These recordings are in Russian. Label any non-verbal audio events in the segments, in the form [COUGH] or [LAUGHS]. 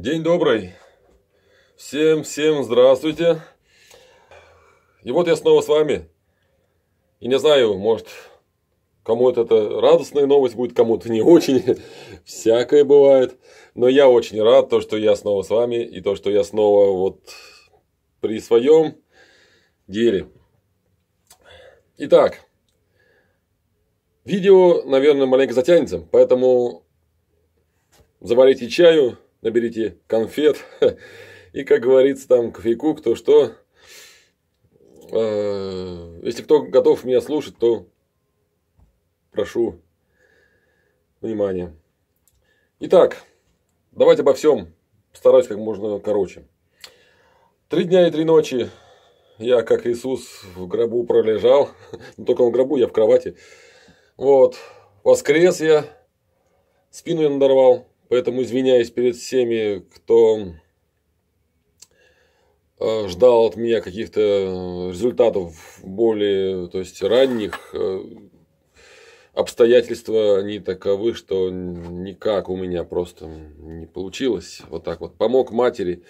День добрый. Всем, всем здравствуйте. И вот я снова с вами. И не знаю, может, кому-то это радостная новость будет, кому-то не очень. [LAUGHS] Всякое бывает. Но я очень рад, то, что я снова с вами, и то, что я снова вот при своем деле. Итак, видео, наверное, маленько затянется, поэтому заварите чаю, наберите конфет, [LAUGHS] и, как говорится, там, кофейку, кто что. А, если кто готов меня слушать, то прошу внимания. Итак, давайте обо всем. Постараюсь как можно короче. Три дня и три ночи я, как Иисус, в гробу пролежал. [LAUGHS] Но только он в гробу, я в кровати. Вот. Воскрес я. Спину я надорвал. Поэтому извиняюсь перед всеми, кто э, ждал от меня каких-то э, результатов более, то есть ранних. Э, Обстоятельства не таковы, что никак у меня просто не получилось. Вот так вот. Помог матери,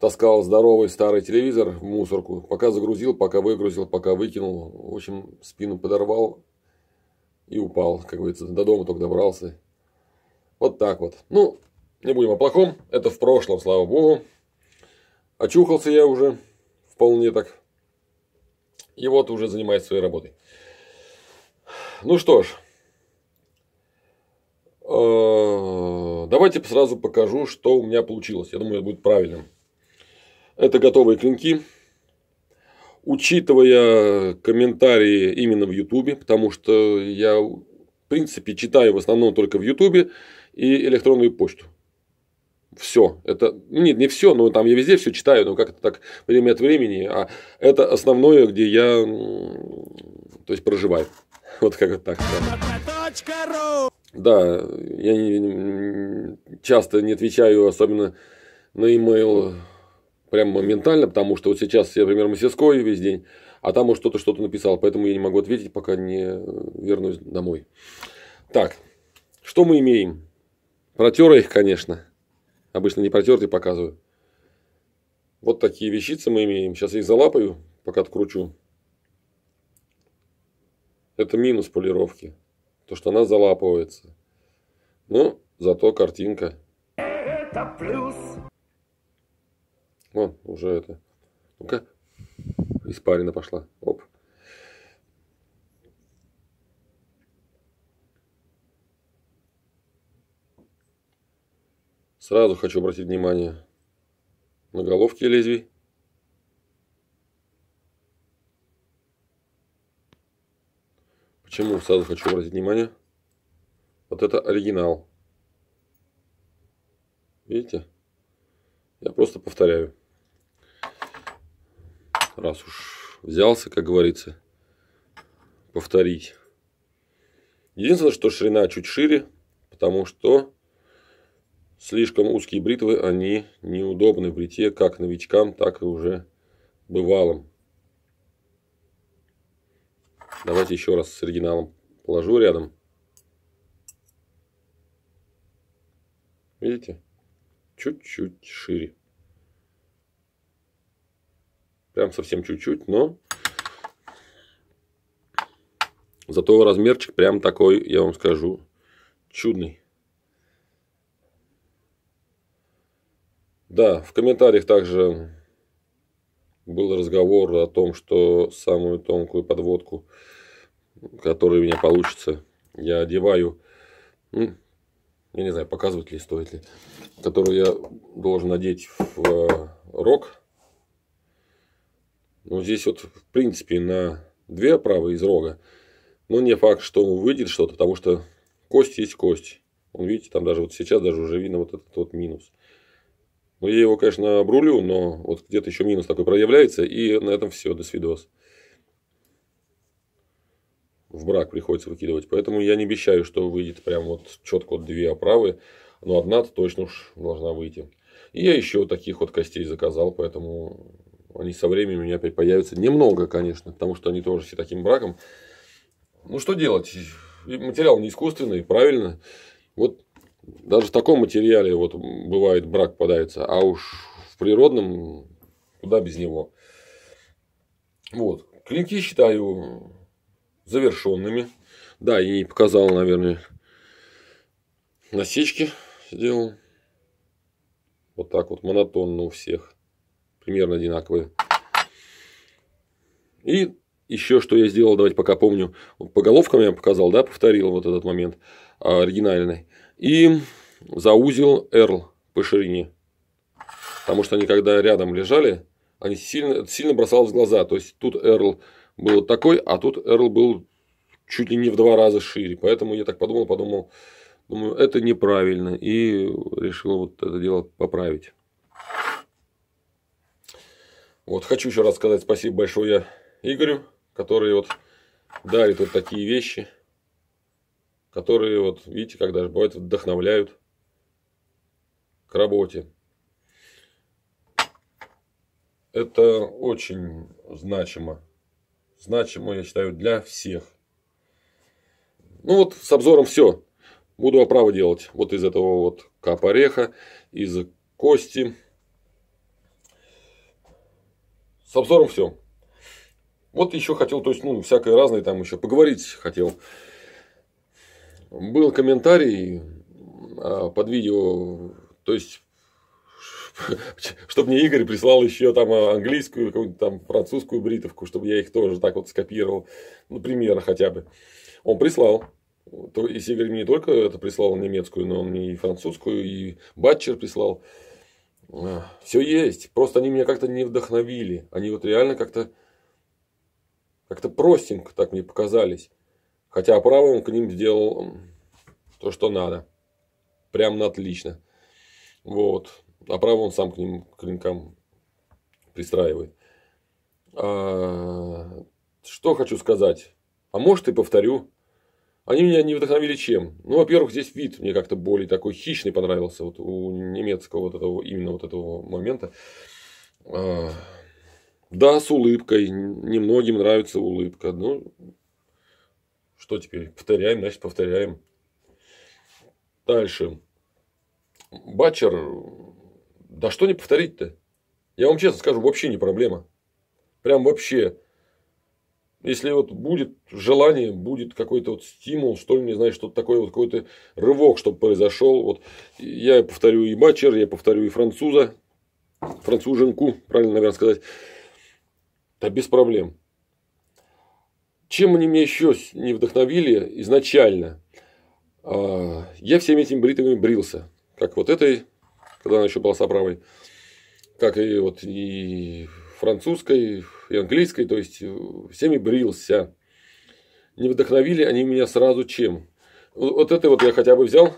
таскал здоровый старый телевизор в мусорку. Пока загрузил, пока выгрузил, пока выкинул. В общем, спину подорвал и упал, как говорится. До дома только добрался. Вот так вот. Ну, не будем о плохом. Это в прошлом, слава богу. Очухался я уже вполне так. И вот уже занимаюсь своей работой. Ну что ж. Э, давайте сразу покажу, что у меня получилось. Я думаю, это будет правильным. Это готовые клинки. Учитывая комментарии именно в Ютубе, потому что я, в принципе, читаю в основном только в Ютубе, и электронную почту. Все. Это, ну, нет, не все, но там я везде все читаю, но как-то так время от времени. А это основное, где я то есть, проживаю. [LAUGHS] Вот как так Да, я не, часто не отвечаю, особенно на имейл прям моментально, потому что вот сейчас я, например, в мастерской весь день, а там уж что то что-то написал, поэтому я не могу ответить, пока не э, вернусь домой. Так, что мы имеем? Протер их, конечно. Обычно не протертый показываю. Вот такие вещицы мы имеем. Сейчас я их залапаю, пока откручу. Это минус полировки. То, что она залапывается. Но зато картинка. Это плюс. Вон, уже это. Ну-ка. Испарина пошла. Оп. Сразу хочу обратить внимание на головки лезвий. Почему сразу хочу обратить внимание? Вот это оригинал. Видите? Я просто повторяю. Раз уж взялся, как говорится, повторить. Единственное, что ширина чуть шире, потому что Слишком узкие бритвы, они неудобны в бритье как новичкам, так и уже бывалым. Давайте еще раз с оригиналом положу рядом. Видите? Чуть-чуть шире. Прям совсем чуть-чуть, но зато размерчик прям такой, я вам скажу, чудный. Да, в комментариях также был разговор о том, что самую тонкую подводку, которая у меня получится, я одеваю, ну, я не знаю, показывать ли, стоит ли, которую я должен надеть в э, рог. Ну, здесь вот, в принципе, на две оправы из рога. Но не факт, что выйдет что-то, потому что кость есть кость. Он, видите, там даже вот сейчас даже уже видно вот этот вот минус. Ну, я его, конечно, обрулю, но вот где-то еще минус такой проявляется. И на этом все. До свидос. В брак приходится выкидывать. Поэтому я не обещаю, что выйдет прям вот четко вот две оправы. Но одна -то точно уж должна выйти. И я еще таких вот костей заказал. Поэтому они со временем у меня опять появятся. Немного, конечно, потому что они тоже все таким браком. Ну, что делать? Материал не искусственный, правильно. Вот даже в таком материале вот бывает брак подается, а уж в природном куда без него. Вот. Клинки считаю завершенными. Да, и показал, наверное, насечки сделал. Вот так вот монотонно у всех. Примерно одинаковые. И еще что я сделал, давайте пока помню. По головкам я показал, да, повторил вот этот момент а, оригинальный и заузил Эрл по ширине. Потому что они когда рядом лежали, они сильно, сильно бросалось в глаза. То есть тут Эрл был такой, а тут Эрл был чуть ли не в два раза шире. Поэтому я так подумал, подумал, думаю, это неправильно. И решил вот это дело поправить. Вот хочу еще раз сказать спасибо большое Игорю, который вот дарит вот такие вещи которые, вот видите, как даже бывает, вдохновляют к работе. Это очень значимо. Значимо, я считаю, для всех. Ну вот с обзором все. Буду оправо делать вот из этого вот капореха, из кости. С обзором все. Вот еще хотел, то есть, ну, всякое разное там еще поговорить хотел. Был комментарий а, под видео, то есть [LAUGHS] чтобы мне Игорь прислал еще там английскую, какую-то там французскую бритовку, чтобы я их тоже так вот скопировал, ну, примерно хотя бы. Он прислал. То есть Игорь мне не только это прислал немецкую, но он мне и французскую, и батчер прислал. А, Все есть. Просто они меня как-то не вдохновили. Они вот реально как-то как-то простенько так мне показались. Хотя правым к ним сделал то, что надо. Прям на отлично. Вот. А правым он сам к ним, к клинкам пристраивает. А, что хочу сказать? А может и повторю. Они меня не вдохновили чем? Ну, во-первых, здесь вид мне как-то более такой хищный понравился. Вот у немецкого вот этого, именно вот этого момента. А, да, с улыбкой. Немногим нравится улыбка. Ну, что теперь? Повторяем, значит, повторяем. Дальше. Батчер. Да что не повторить-то? Я вам честно скажу, вообще не проблема. Прям вообще. Если вот будет желание, будет какой-то вот стимул, что ли, не знаю, что-то такое, вот какой-то рывок, чтобы произошел. Вот я повторю и Батчер, я повторю и француза, француженку, правильно, наверное, сказать. Да без проблем. Чем они меня еще не вдохновили изначально? А, я всеми этими бритвами брился. Как вот этой, когда она еще была с оправой, как и вот и французской, и английской, то есть э, всеми брился. Не вдохновили они меня сразу чем? Вот этой вот я хотя бы взял,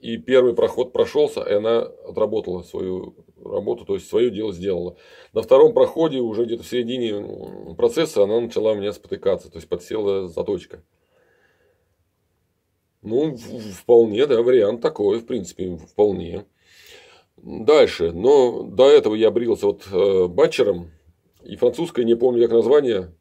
и первый проход прошелся, и она отработала свою работу, то есть свое дело сделала. На втором проходе, уже где-то в середине процесса, она начала у меня спотыкаться, то есть подсела заточка. Ну, вполне, да, вариант такой, в принципе, вполне. Дальше, но до этого я брился вот э, батчером, и французское, не помню как название,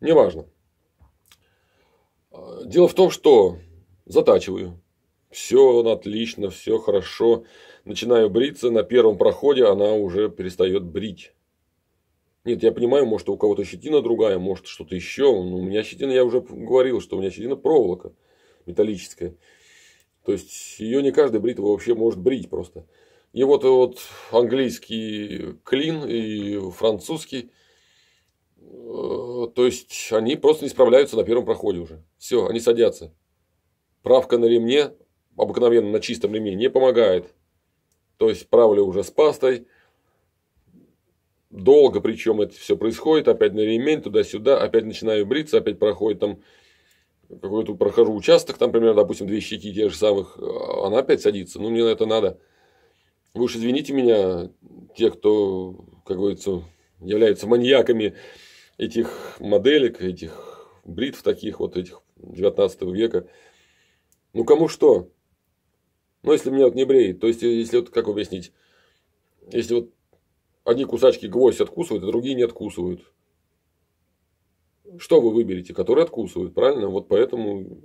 неважно. Э, дело в том, что затачиваю, все он отлично, все хорошо. Начинаю бриться, на первом проходе она уже перестает брить. Нет, я понимаю, может, у кого-то щетина другая, может, что-то еще. Но ну, у меня щетина, я уже говорил, что у меня щетина проволока металлическая. То есть, ее не каждый бритва вообще может брить просто. И вот, и вот английский клин и французский, э, то есть, они просто не справляются на первом проходе уже. Все, они садятся. Правка на ремне, обыкновенно на чистом ремне не помогает. То есть правлю уже с пастой. Долго причем это все происходит. Опять на ремень, туда-сюда. Опять начинаю бриться. Опять проходит там какой-то прохожу участок, там, примерно, допустим, две щеки тех же самых, а она опять садится. Ну, мне на это надо. Вы уж извините меня, те, кто, как говорится, являются маньяками этих моделек, этих бритв таких вот, этих 19 века. Ну, кому что? Ну, если меня вот не бреет, то есть, если вот, как объяснить, если вот одни кусачки гвоздь откусывают, а другие не откусывают. Что вы выберете? Которые откусывают, правильно? Вот поэтому...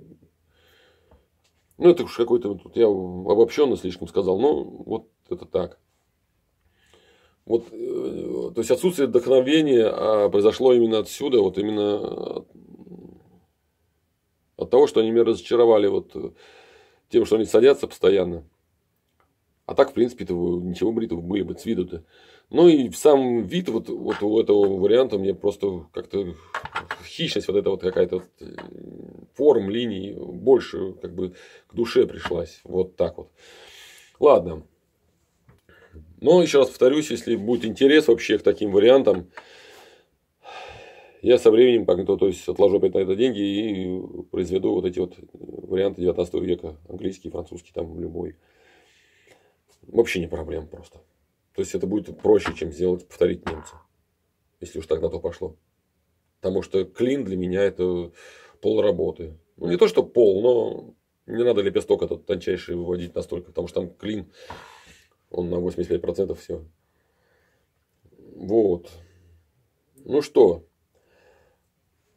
Ну, это уж какой-то... Тут я обобщенно слишком сказал, но вот это так. Вот, э, то есть отсутствие вдохновения а произошло именно отсюда, вот именно от, от того, что они меня разочаровали. Вот тем, что они садятся постоянно. А так, в принципе, -то, ничего бритвы были бы с виду-то. Ну и сам вид вот, вот у этого варианта мне просто как-то хищность вот эта вот какая-то вот, э, форм, линий больше как бы к душе пришлась. Вот так вот. Ладно. Но еще раз повторюсь, если будет интерес вообще к таким вариантам, я со временем то, то есть отложу опять на это деньги и произведу вот эти вот э, варианты 19 века, английский, французский, там любой. Вообще не проблема просто. То есть это будет проще, чем сделать, повторить немца, если уж так на то пошло. Потому что клин для меня это пол работы. Ну, не то, что пол, но не надо лепесток этот тончайший выводить настолько, потому что там клин, он на 85% все. Вот. Ну что,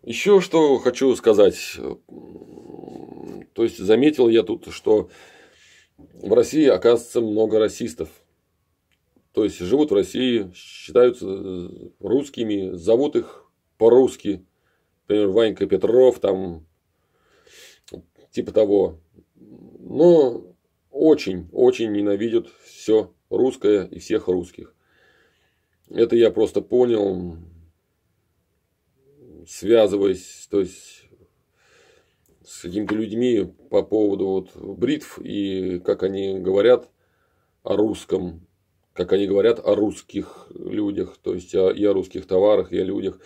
еще что хочу сказать. То есть заметил я тут, что в России оказывается много расистов. То есть живут в России, считаются э, русскими, зовут их по-русски. Например, Ванька Петров, там, типа того. Но очень, очень ненавидят все русское и всех русских. Это я просто понял связываясь, то есть с какими-то людьми по поводу вот бритв и как они говорят о русском, как они говорят о русских людях, то есть о, и о русских товарах, и о людях.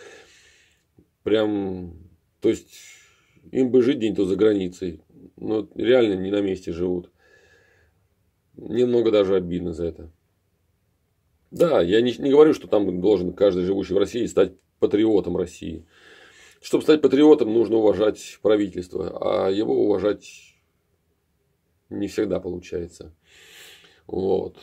Прям, то есть им бы жить день-то за границей, но реально не на месте живут. Немного даже обидно за это. Да, я не, не говорю, что там должен каждый живущий в России стать патриотом России. Чтобы стать патриотом, нужно уважать правительство, а его уважать не всегда получается. Вот.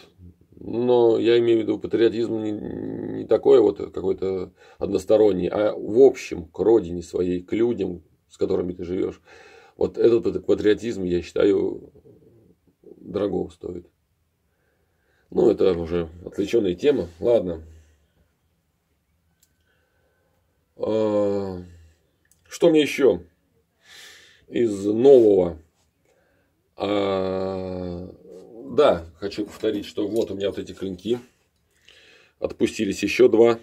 Но я имею в виду патриотизм не, не такой вот какой-то односторонний, а в общем к родине своей, к людям, с которыми ты живешь. Вот этот патриотизм, я считаю, дорого стоит. Ну, это уже отвлеченная тема. Ладно. А, что мне еще из нового? А, да, хочу повторить, что вот у меня вот эти клинки. Отпустились еще два.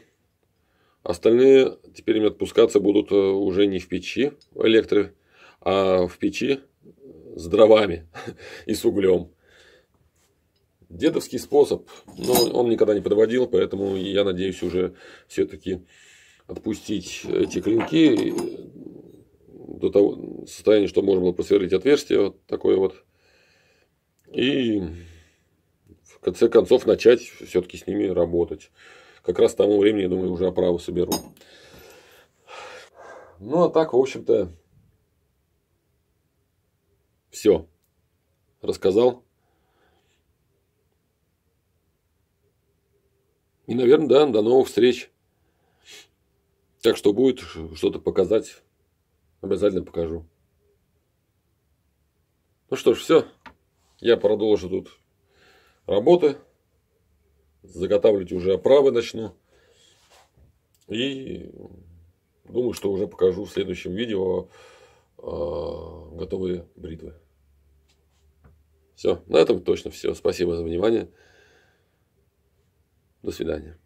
Остальные теперь им отпускаться будут э, уже не в печи электро, а в печи с дровами [LAUGHS] и с углем. Дедовский способ, но он никогда не подводил, поэтому я надеюсь уже все-таки отпустить эти клинки э, до того состояния, что можно было просверлить отверстие вот такое вот. И в конце концов начать все-таки с ними работать. Как раз к тому времени, я думаю, уже оправу соберу. Ну а так, в общем-то, все. Рассказал. И, наверное, да, до новых встреч. Так что будет что-то показать, обязательно покажу. Ну что ж, все. Я продолжу тут работы. Заготавливать уже оправы начну. И думаю, что уже покажу в следующем видео а, готовые бритвы. Все, на этом точно все. Спасибо за внимание. До свидания.